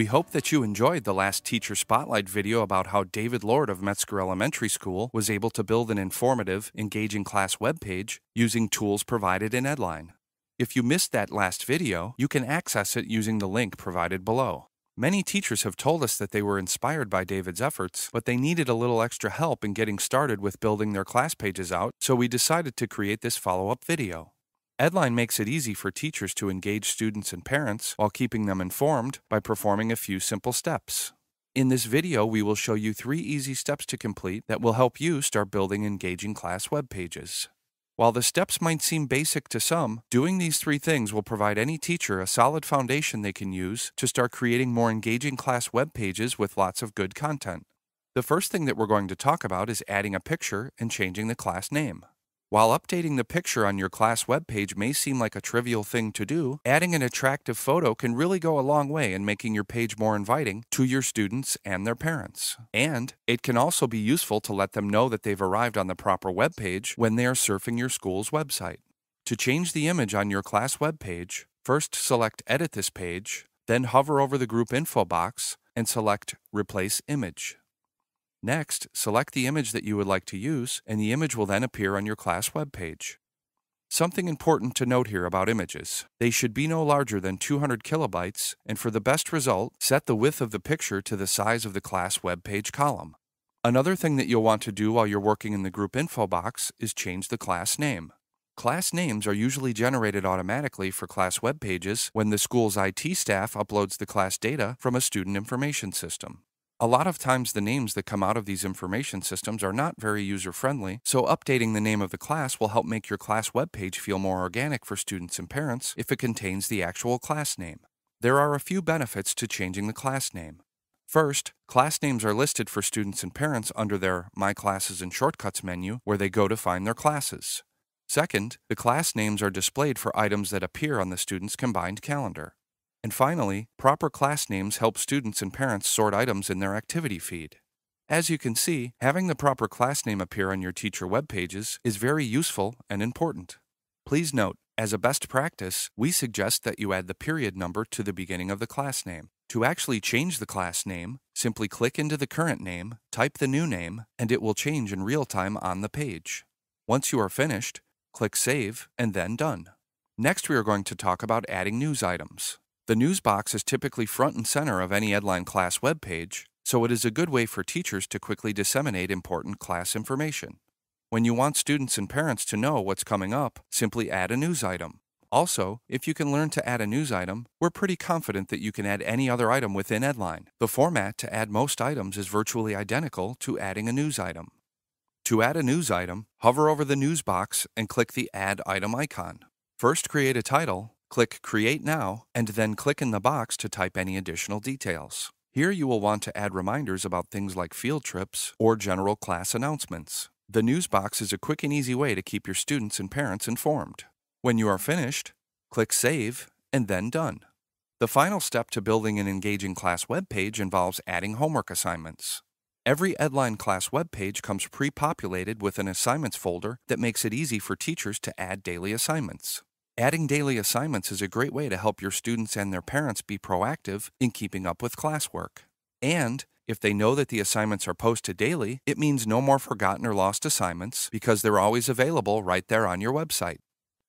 We hope that you enjoyed the last Teacher Spotlight video about how David Lord of Metzger Elementary School was able to build an informative, engaging class webpage using tools provided in Edline. If you missed that last video, you can access it using the link provided below. Many teachers have told us that they were inspired by David's efforts, but they needed a little extra help in getting started with building their class pages out, so we decided to create this follow-up video. Edline makes it easy for teachers to engage students and parents while keeping them informed by performing a few simple steps. In this video, we will show you three easy steps to complete that will help you start building engaging class web pages. While the steps might seem basic to some, doing these three things will provide any teacher a solid foundation they can use to start creating more engaging class web pages with lots of good content. The first thing that we're going to talk about is adding a picture and changing the class name. While updating the picture on your class webpage may seem like a trivial thing to do, adding an attractive photo can really go a long way in making your page more inviting to your students and their parents. And it can also be useful to let them know that they've arrived on the proper webpage when they are surfing your school's website. To change the image on your class webpage, first select Edit this page, then hover over the group info box and select Replace Image. Next, select the image that you would like to use, and the image will then appear on your class webpage. Something important to note here about images. They should be no larger than 200 kilobytes, and for the best result, set the width of the picture to the size of the class webpage column. Another thing that you'll want to do while you're working in the group info box is change the class name. Class names are usually generated automatically for class web pages when the school's IT staff uploads the class data from a student information system. A lot of times, the names that come out of these information systems are not very user friendly, so updating the name of the class will help make your class webpage feel more organic for students and parents if it contains the actual class name. There are a few benefits to changing the class name. First, class names are listed for students and parents under their My Classes and Shortcuts menu, where they go to find their classes. Second, the class names are displayed for items that appear on the student's combined calendar. And finally, proper class names help students and parents sort items in their activity feed. As you can see, having the proper class name appear on your teacher web pages is very useful and important. Please note, as a best practice, we suggest that you add the period number to the beginning of the class name. To actually change the class name, simply click into the current name, type the new name, and it will change in real time on the page. Once you are finished, click Save and then Done. Next, we are going to talk about adding news items. The news box is typically front and center of any Edline class webpage, so it is a good way for teachers to quickly disseminate important class information. When you want students and parents to know what's coming up, simply add a news item. Also, if you can learn to add a news item, we're pretty confident that you can add any other item within Edline. The format to add most items is virtually identical to adding a news item. To add a news item, hover over the news box and click the Add Item icon. First, create a title, Click Create Now and then click in the box to type any additional details. Here you will want to add reminders about things like field trips or general class announcements. The news box is a quick and easy way to keep your students and parents informed. When you are finished, click Save and then Done. The final step to building an engaging class webpage involves adding homework assignments. Every Edline class webpage comes pre-populated with an assignments folder that makes it easy for teachers to add daily assignments. Adding daily assignments is a great way to help your students and their parents be proactive in keeping up with classwork. And if they know that the assignments are posted daily, it means no more forgotten or lost assignments because they're always available right there on your website.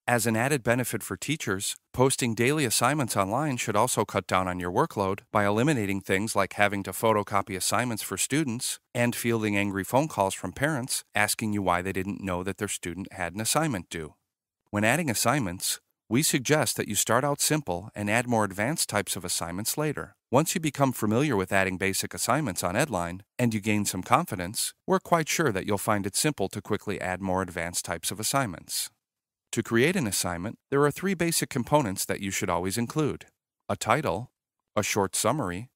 As an added benefit for teachers, posting daily assignments online should also cut down on your workload by eliminating things like having to photocopy assignments for students and fielding angry phone calls from parents asking you why they didn't know that their student had an assignment due. When adding assignments, we suggest that you start out simple and add more advanced types of assignments later. Once you become familiar with adding basic assignments on Edline and you gain some confidence, we're quite sure that you'll find it simple to quickly add more advanced types of assignments. To create an assignment, there are three basic components that you should always include a title, a short summary,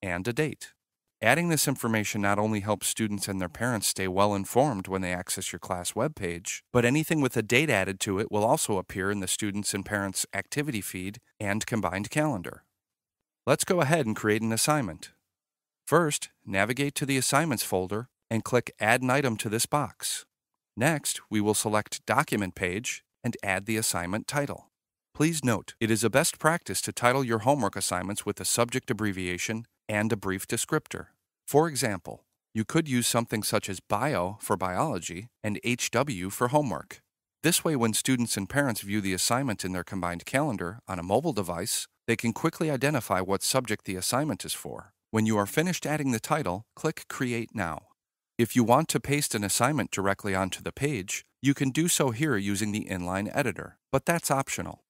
and a date. Adding this information not only helps students and their parents stay well informed when they access your class webpage, but anything with a date added to it will also appear in the students and parents activity feed and combined calendar. Let's go ahead and create an assignment. First, navigate to the Assignments folder and click Add an item to this box. Next, we will select Document page and add the assignment title. Please note, it is a best practice to title your homework assignments with a subject abbreviation and a brief descriptor. For example, you could use something such as bio for biology and HW for homework. This way, when students and parents view the assignment in their combined calendar on a mobile device, they can quickly identify what subject the assignment is for. When you are finished adding the title, click Create Now. If you want to paste an assignment directly onto the page, you can do so here using the inline editor, but that's optional.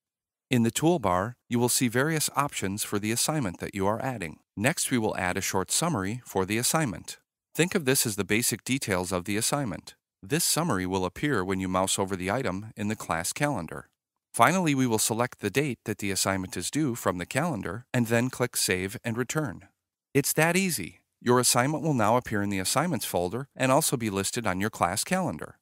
In the toolbar, you will see various options for the assignment that you are adding. Next, we will add a short summary for the assignment. Think of this as the basic details of the assignment. This summary will appear when you mouse over the item in the class calendar. Finally, we will select the date that the assignment is due from the calendar and then click Save and Return. It's that easy. Your assignment will now appear in the Assignments folder and also be listed on your class calendar.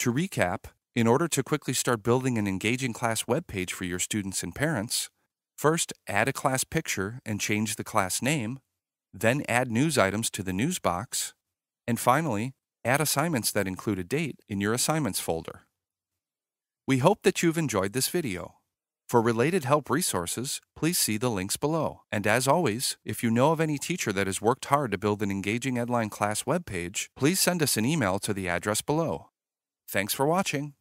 To recap, in order to quickly start building an engaging class webpage for your students and parents, first add a class picture and change the class name, then add news items to the news box, and finally, add assignments that include a date in your assignments folder. We hope that you've enjoyed this video. For related help resources, please see the links below. And as always, if you know of any teacher that has worked hard to build an engaging Edline class webpage, please send us an email to the address below. Thanks for watching.